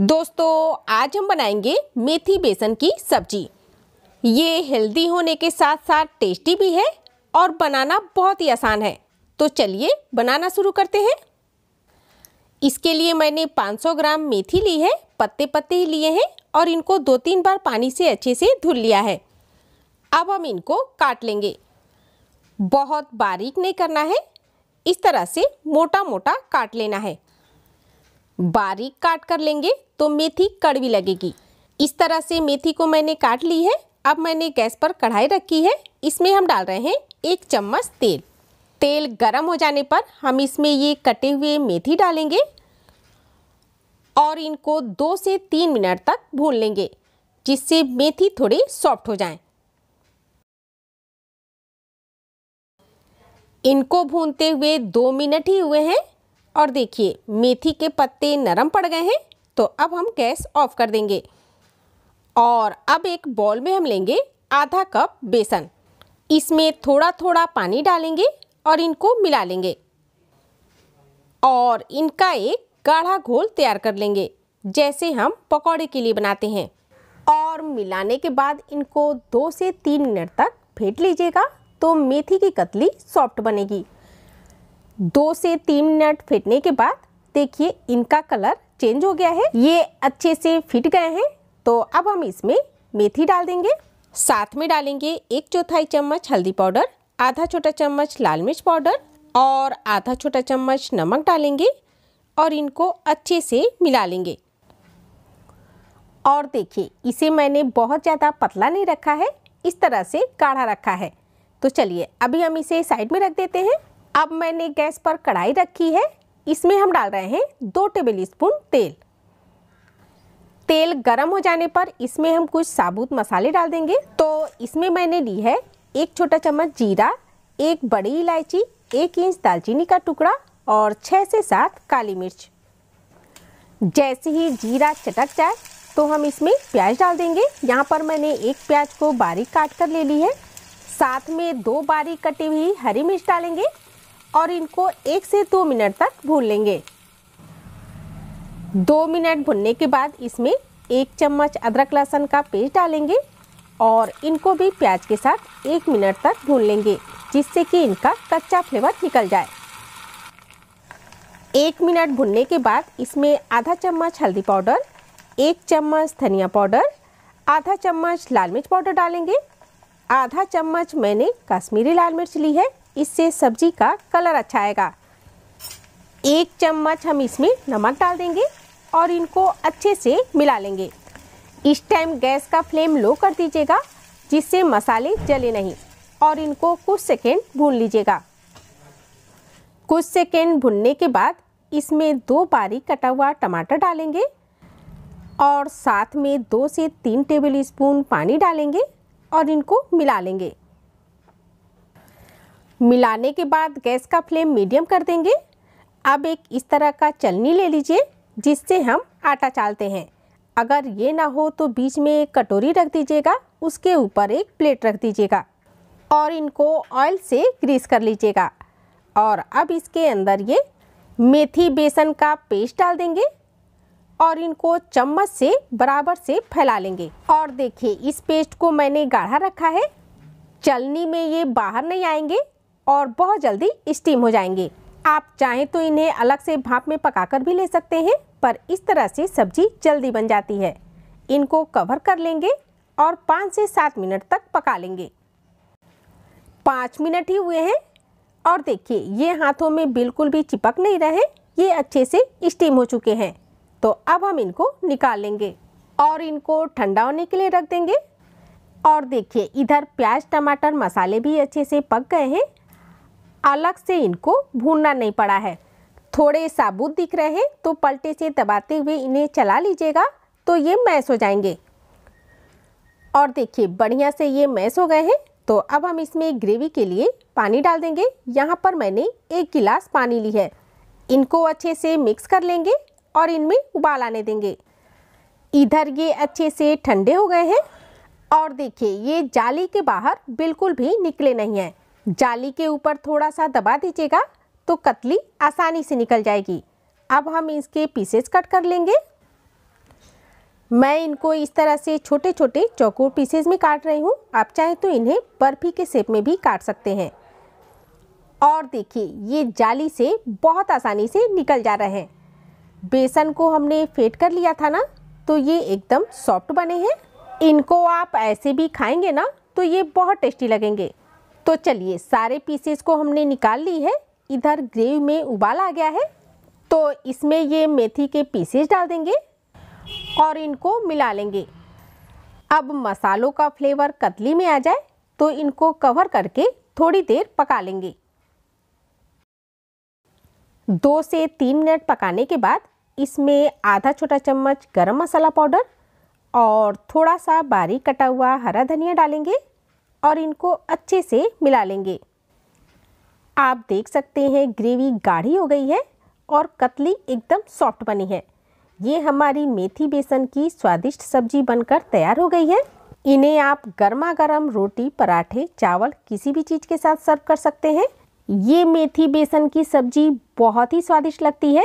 दोस्तों आज हम बनाएंगे मेथी बेसन की सब्जी ये हेल्दी होने के साथ साथ टेस्टी भी है और बनाना बहुत ही आसान है तो चलिए बनाना शुरू करते हैं इसके लिए मैंने 500 ग्राम मेथी ली है पत्ते पत्ते ही लिए हैं और इनको दो तीन बार पानी से अच्छे से धुल लिया है अब हम इनको काट लेंगे बहुत बारीक नहीं करना है इस तरह से मोटा मोटा काट लेना है बारीक काट कर लेंगे तो मेथी कड़वी लगेगी इस तरह से मेथी को मैंने काट ली है अब मैंने गैस पर कढ़ाई रखी है इसमें हम डाल रहे हैं एक चम्मच तेल तेल गर्म हो जाने पर हम इसमें ये कटे हुए मेथी डालेंगे और इनको दो से तीन मिनट तक भून लेंगे जिससे मेथी थोड़ी सॉफ्ट हो जाए इनको भूनते हुए दो मिनट ही हुए हैं और देखिए मेथी के पत्ते नरम पड़ गए हैं तो अब हम गैस ऑफ कर देंगे और अब एक बॉल में हम लेंगे आधा कप बेसन इसमें थोड़ा थोड़ा पानी डालेंगे और इनको मिला लेंगे और इनका एक गाढ़ा घोल तैयार कर लेंगे जैसे हम पकौड़े के लिए बनाते हैं और मिलाने के बाद इनको दो से तीन मिनट तक फेंट लीजिएगा तो मेथी की कतली सॉफ्ट बनेगी दो से तीन मिनट फिटने के बाद देखिए इनका कलर चेंज हो गया है ये अच्छे से फिट गए हैं तो अब हम इसमें मेथी डाल देंगे साथ में डालेंगे एक चौथाई चम्मच हल्दी पाउडर आधा छोटा चम्मच लाल मिर्च पाउडर और आधा छोटा चम्मच नमक डालेंगे और इनको अच्छे से मिला लेंगे और देखिए इसे मैंने बहुत ज़्यादा पतला नहीं रखा है इस तरह से काढ़ा रखा है तो चलिए अभी हम इसे साइड में रख देते हैं अब मैंने गैस पर कढ़ाई रखी है इसमें हम डाल रहे हैं दो टेबल स्पून तेल तेल गरम हो जाने पर इसमें हम कुछ साबुत मसाले डाल देंगे तो इसमें मैंने ली है एक छोटा चम्मच जीरा एक बड़ी इलायची एक इंच दालचीनी का टुकड़ा और छः से सात काली मिर्च जैसे ही जीरा चटक जाए तो हम इसमें प्याज डाल देंगे यहाँ पर मैंने एक प्याज को बारीक काट कर ले ली है साथ में दो बारीक कटी हुई हरी मिर्च डालेंगे और इनको एक से दो मिनट तक भून लेंगे दो मिनट भुनने के बाद इसमें एक चम्मच अदरक लहसुन का पेस्ट डालेंगे और इनको भी प्याज के साथ एक मिनट तक भून लेंगे जिससे कि इनका कच्चा फ्लेवर निकल जाए एक मिनट भुनने के बाद इसमें आधा चम्मच हल्दी पाउडर एक चम्मच धनिया पाउडर आधा चम्मच लाल मिर्च पाउडर डालेंगे आधा चम्मच मैंने कश्मीरी लाल मिर्च ली है इससे सब्जी का कलर अच्छा आएगा एक चम्मच हम इसमें नमक डाल देंगे और इनको अच्छे से मिला लेंगे इस टाइम गैस का फ्लेम लो कर दीजिएगा जिससे मसाले जले नहीं और इनको कुछ सेकेंड भून लीजिएगा कुछ सेकेंड भूनने के बाद इसमें दो बारीक कटा हुआ टमाटर डालेंगे और साथ में दो से तीन टेबल स्पून पानी डालेंगे और इनको मिला लेंगे मिलाने के बाद गैस का फ्लेम मीडियम कर देंगे अब एक इस तरह का चलनी ले लीजिए जिससे हम आटा चालते हैं अगर ये ना हो तो बीच में एक कटोरी रख दीजिएगा उसके ऊपर एक प्लेट रख दीजिएगा और इनको ऑयल से ग्रीस कर लीजिएगा और अब इसके अंदर ये मेथी बेसन का पेस्ट डाल देंगे और इनको चम्मच से बराबर से फैला लेंगे और देखिए इस पेस्ट को मैंने गाढ़ा रखा है चलनी में ये बाहर नहीं आएंगे और बहुत जल्दी स्टीम हो जाएंगे आप चाहें तो इन्हें अलग से भाप में पकाकर भी ले सकते हैं पर इस तरह से सब्जी जल्दी बन जाती है इनको कवर कर लेंगे और पाँच से सात मिनट तक पका लेंगे पाँच मिनट ही हुए हैं और देखिए ये हाथों में बिल्कुल भी चिपक नहीं रहे ये अच्छे से स्टीम हो चुके हैं तो अब हम इनको निकाल लेंगे और इनको ठंडा होने के लिए रख देंगे और देखिए इधर प्याज टमाटर मसाले भी अच्छे से पक गए हैं अलग से इनको भूनना नहीं पड़ा है थोड़े साबुत दिख रहे हैं तो पलटे से दबाते हुए इन्हें चला लीजिएगा तो ये मैश हो जाएंगे और देखिए बढ़िया से ये मैश हो गए हैं तो अब हम इसमें ग्रेवी के लिए पानी डाल देंगे यहाँ पर मैंने एक गिलास पानी ली है इनको अच्छे से मिक्स कर लेंगे और इनमें उबाल आने देंगे इधर ये अच्छे से ठंडे हो गए हैं और देखिए ये जाली के बाहर बिल्कुल भी निकले नहीं हैं जाली के ऊपर थोड़ा सा दबा दीजिएगा तो कतली आसानी से निकल जाएगी अब हम इसके पीसेस कट कर लेंगे मैं इनको इस तरह से छोटे छोटे चौकोर पीसेस में काट रही हूँ आप चाहे तो इन्हें बर्फ़ी के शेप में भी काट सकते हैं और देखिए ये जाली से बहुत आसानी से निकल जा रहे हैं बेसन को हमने फेट कर लिया था ना तो ये एकदम सॉफ्ट बने हैं इनको आप ऐसे भी खाएंगे ना तो ये बहुत टेस्टी लगेंगे तो चलिए सारे पीसेस को हमने निकाल ली है इधर ग्रेवी में उबाल आ गया है तो इसमें ये मेथी के पीसेस डाल देंगे और इनको मिला लेंगे अब मसालों का फ्लेवर कतली में आ जाए तो इनको कवर करके थोड़ी देर पका लेंगे दो से तीन मिनट पकाने के बाद इसमें आधा छोटा चम्मच गरम मसाला पाउडर और थोड़ा सा बारीक कटा हुआ हरा धनिया डालेंगे और इनको अच्छे से मिला लेंगे आप देख सकते हैं ग्रेवी गाढ़ी हो गई है और कतली एकदम सॉफ्ट बनी है ये हमारी मेथी बेसन की स्वादिष्ट सब्जी बनकर तैयार हो गई है इन्हें आप गर्मा गर्म रोटी पराठे चावल किसी भी चीज़ के साथ सर्व कर सकते हैं ये मेथी बेसन की सब्जी बहुत ही स्वादिष्ट लगती है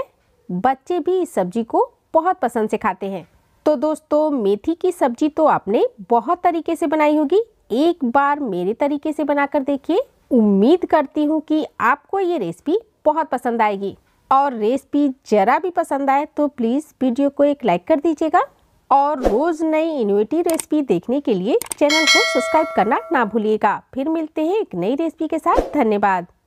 बच्चे भी इस सब्जी को बहुत पसंद से खाते हैं तो दोस्तों मेथी की सब्जी तो आपने बहुत तरीके से बनाई होगी एक बार मेरे तरीके से बनाकर देखिए उम्मीद करती हूँ कि आपको ये रेसिपी बहुत पसंद आएगी और रेसिपी ज़रा भी पसंद आए तो प्लीज़ वीडियो को एक लाइक कर दीजिएगा और रोज़ नई इनोवेटिव रेसिपी देखने के लिए चैनल को सब्सक्राइब करना ना भूलिएगा फिर मिलते हैं एक नई रेसिपी के साथ धन्यवाद